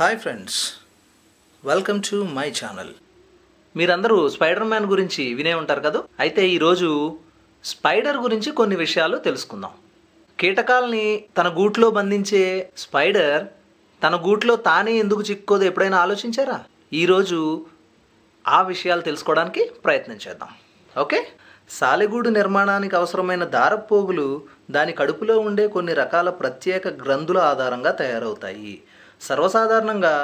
hi friends welcome to my channel మీరందరూ Spider Man గురించి వినే ఉంటారు కదా అయితే ఈరోజు స్పైడర్ గురించి కొన్ని విషయాలు తెలుసుకుందాం కీటకాలని తన గూట్లో బంధించే స్పైడర్ తన గూట్లో తానే ఎందుకు చిక్కుకోదు ఎప్పుడైనా ఆలోచించారా ఈరోజు ఆ విషయాలు తెలుసుకోవడానికి ప్రయత్నం చేద్దాం ఓకే సాలెగూడు నిర్మాణానికి అవసరమైన దారపోగులు దాని కడుపులో ఉండే కొన్ని రకాల ప్రత్యేక గ్రంథుల ఆధారంగా తయారవుతాయి సర్వసాధారణంగా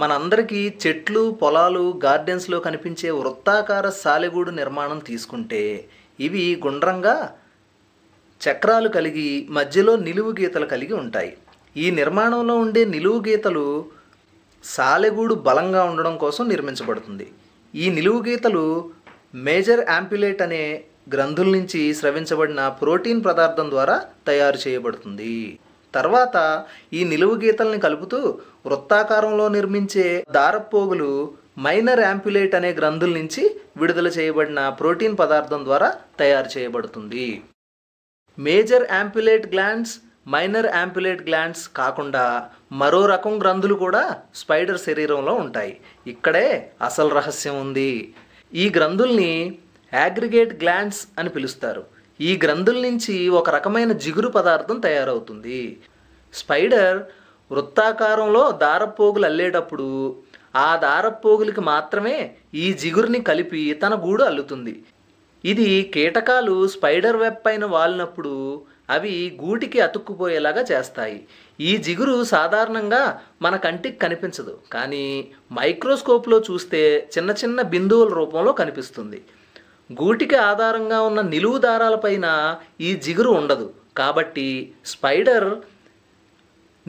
మనందరికీ చెట్లు పొలాలు గార్డెన్స్లో కనిపించే వృత్తాకార సాలెగూడు నిర్మాణం తీసుకుంటే ఇవి గుండ్రంగా చక్రాలు కలిగి మధ్యలో నిలువు గీతలు కలిగి ఉంటాయి ఈ నిర్మాణంలో ఉండే నిలువు గీతలు సాలెగూడు బలంగా ఉండడం కోసం నిర్మించబడుతుంది ఈ నిలువు గీతలు మేజర్ యాంపిలేట్ అనే గ్రంథుల నుంచి స్రవించబడిన ప్రోటీన్ పదార్థం ద్వారా తయారు చేయబడుతుంది తర్వాత ఈ నిలువు గీతల్ని కలుపుతూ వృత్తాకారంలో నిర్మించే దారపోగులు మైనర్ యాంపులేట్ అనే గ్రంథుల నుంచి విడుదల చేయబడిన ప్రోటీన్ పదార్థం ద్వారా తయారు చేయబడుతుంది major ampullate glands minor ampullate glands కాకుండా మరో రకం గ్రంథులు కూడా స్పైడర్ శరీరంలో ఉంటాయి ఇక్కడే అసలు రహస్యం ఉంది ఈ గ్రంథుల్ని యాగ్రిగేట్ గ్లాండ్స్ అని పిలుస్తారు ఈ గ్రంథుల నుంచి ఒక రకమైన జిగురు పదార్థం తయారవుతుంది స్పైడర్ వృత్తాకారంలో దారపోగులు అల్లేటప్పుడు ఆ దారపోగులకి మాత్రమే ఈ జిగురుని కలిపి తన గూడు అల్లుతుంది ఇది కీటకాలు స్పైడర్ వెబ్ పైన వాలినప్పుడు అవి గూటికి అతుక్కుపోయేలాగా చేస్తాయి ఈ జిగురు సాధారణంగా మన కంటికి కనిపించదు కానీ మైక్రోస్కోప్లో చూస్తే చిన్న చిన్న బిందువుల రూపంలో కనిపిస్తుంది గూటికి ఆధారంగా ఉన్న నిలువు దారాలపైన ఈ జిగురు ఉండదు కాబట్టి స్పైడర్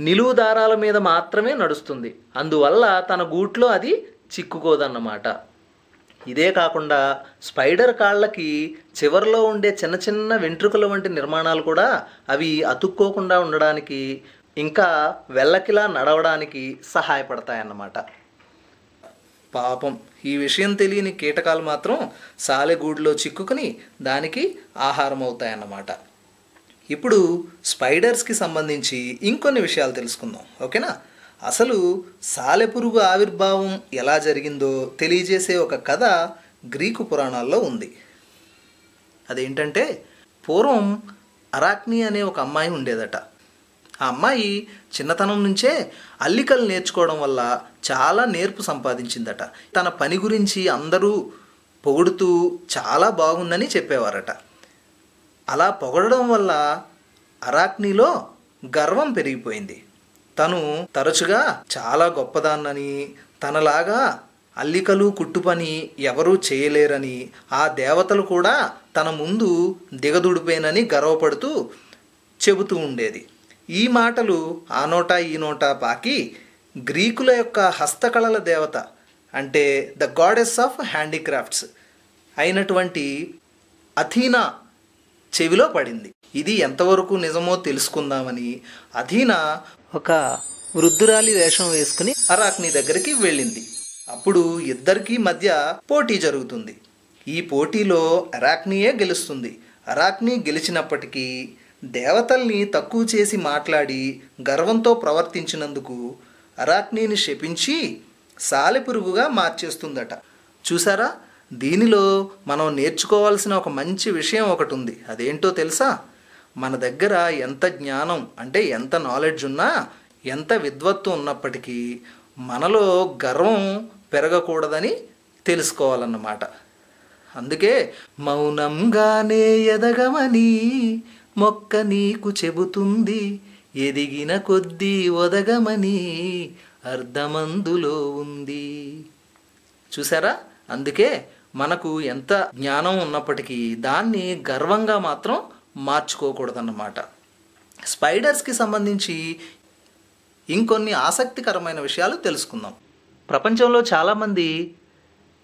నిలువు దారాల మీద మాత్రమే నడుస్తుంది అందువల్ల తన గూట్లో అది చిక్కుకోదన్నమాట ఇదే కాకుండా స్పైడర్ కాళ్ళకి చివరిలో ఉండే చిన్న చిన్న వెంట్రుకల వంటి నిర్మాణాలు కూడా అవి అతుక్కోకుండా ఉండడానికి ఇంకా వెళ్ళకిలా నడవడానికి సహాయపడతాయన్నమాట పాపం ఈ విషయం తెలియని కీటకాలు మాత్రం సాలెగూడులో చిక్కుకుని దానికి ఆహారం అవుతాయన్నమాట ఇప్పుడు స్పైడర్స్కి సంబంధించి ఇంకొన్ని విషయాలు తెలుసుకుందాం ఓకేనా అసలు సాలెపురుగు ఆవిర్భావం ఎలా జరిగిందో తెలియజేసే ఒక కథ గ్రీకు పురాణాల్లో ఉంది అదేంటంటే పూర్వం అరాక్ని అనే ఒక అమ్మాయి ఉండేదట ఆ అమ్మాయి చిన్నతనం నుంచే అల్లికలు నేర్చుకోవడం వల్ల చాలా నేర్పు సంపాదించిందట తన పని గురించి అందరూ పొగుడుతూ చాలా బాగుందని చెప్పేవారట అలా పొగడడం వల్ల అరాక్నీలో గర్వం పెరిగిపోయింది తను తరచుగా చాలా గొప్పదాన్నని తనలాగా అల్లికలు కుట్టుపని ఎవరూ చేయలేరని ఆ దేవతలు కూడా తన ముందు దిగదుడిపోయినని గర్వపడుతూ చెబుతూ ఉండేది ఈ మాటలు ఆ నోట ఈ నోట పాకి గ్రీకుల యొక్క హస్తకళల దేవత అంటే ద గాడెస్ ఆఫ్ హ్యాండిక్రాఫ్ట్స్ అయినటువంటి అథీనా చెవిలో పడింది ఇది ఎంతవరకు నిజమో తెలుసుకుందామని అథీనా ఒక వృద్ధురాలి వేషం వేసుకుని అరాక్ని దగ్గరికి వెళ్ళింది అప్పుడు ఇద్దరికీ మధ్య పోటీ జరుగుతుంది ఈ పోటీలో అరాక్నీయే గెలుస్తుంది అరాక్ని గెలిచినప్పటికీ దేవతల్ని తక్కువ చేసి మాట్లాడి గర్వంతో ప్రవర్తించినందుకు అరాక్నీని శపించి సాలెపురుగుగా మార్చేస్తుందట చూసారా దీనిలో మనం నేర్చుకోవాల్సిన ఒక మంచి విషయం ఒకటి ఉంది అదేంటో తెలుసా మన దగ్గర ఎంత జ్ఞానం అంటే ఎంత నాలెడ్జ్ ఉన్నా ఎంత విద్వత్తు ఉన్నప్పటికీ మనలో గర్వం పెరగకూడదని తెలుసుకోవాలన్నమాట అందుకే మౌనంగానే ఎదగమని మొక్క నీకు చెబుతుంది ఎదిగిన కొద్దీ ఒదగమని అర్ధమందులో ఉంది చూసారా అందుకే మనకు ఎంత జ్ఞానం ఉన్నప్పటికీ దాన్ని గర్వంగా మాత్రం మార్చుకోకూడదన్నమాట స్పైడర్స్కి సంబంధించి ఇంకొన్ని ఆసక్తికరమైన విషయాలు తెలుసుకుందాం ప్రపంచంలో చాలామంది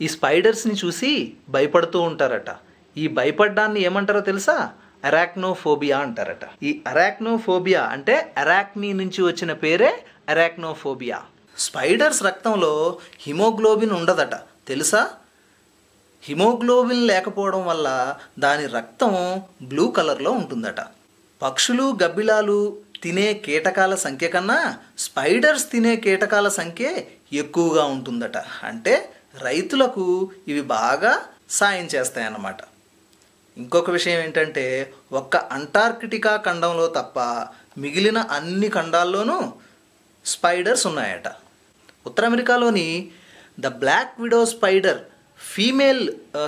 ఈ స్పైడర్స్ని చూసి భయపడుతూ ఉంటారట ఈ భయపడ్డాన్ని ఏమంటారో తెలుసా అరాక్నోఫోబియా అంటారట ఈ అరాక్నోఫోబియా అంటే అరాక్నీ నుంచి వచ్చిన పేరే అరాక్నోఫోబియా స్పైడర్స్ రక్తంలో హిమోగ్లోబిన్ ఉండదట తెలుసా హిమోగ్లోబిన్ లేకపోవడం వల్ల దాని రక్తం బ్లూ కలర్లో ఉంటుందట పక్షులు గబ్బిలాలు తినే కీటకాల సంఖ్య కన్నా స్పైడర్స్ తినే కీటకాల సంఖ్య ఎక్కువగా ఉంటుందట అంటే రైతులకు ఇవి బాగా సాయం చేస్తాయన్నమాట ఇంకొక విషయం ఏంటంటే ఒక్క అంటార్కిటికా ఖండంలో తప్ప మిగిలిన అన్ని ఖండాల్లోనూ స్పైడర్స్ ఉన్నాయట ఉత్తర అమెరికాలోని the black widow spider female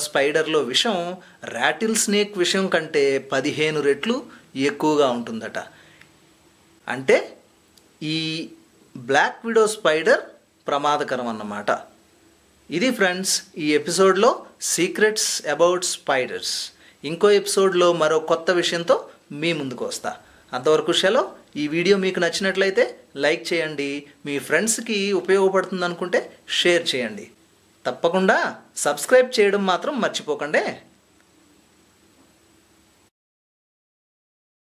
స్పైడర్లో విషం ర్యాటిల్ స్నేక్ విషం కంటే పదిహేను రెట్లు ఎక్కువగా ఉంటుందట అంటే ఈ బ్లాక్ విడో స్పైడర్ ప్రమాదకరం అన్నమాట ఇది ఫ్రెండ్స్ ఈ ఎపిసోడ్లో సీక్రెట్స్ అబౌట్ స్పైడర్స్ ఇంకో ఎపిసోడ్లో మరో కొత్త విషయంతో మీ ముందుకు వస్తా అంతవరకు షలో ఈ వీడియో మీకు నచ్చినట్లయితే లైక్ చేయండి మీ ఫ్రెండ్స్కి ఉపయోగపడుతుంది అనుకుంటే షేర్ చేయండి తప్పకుండా సబ్స్క్రైబ్ చేయడం మాత్రం మర్చిపోకండి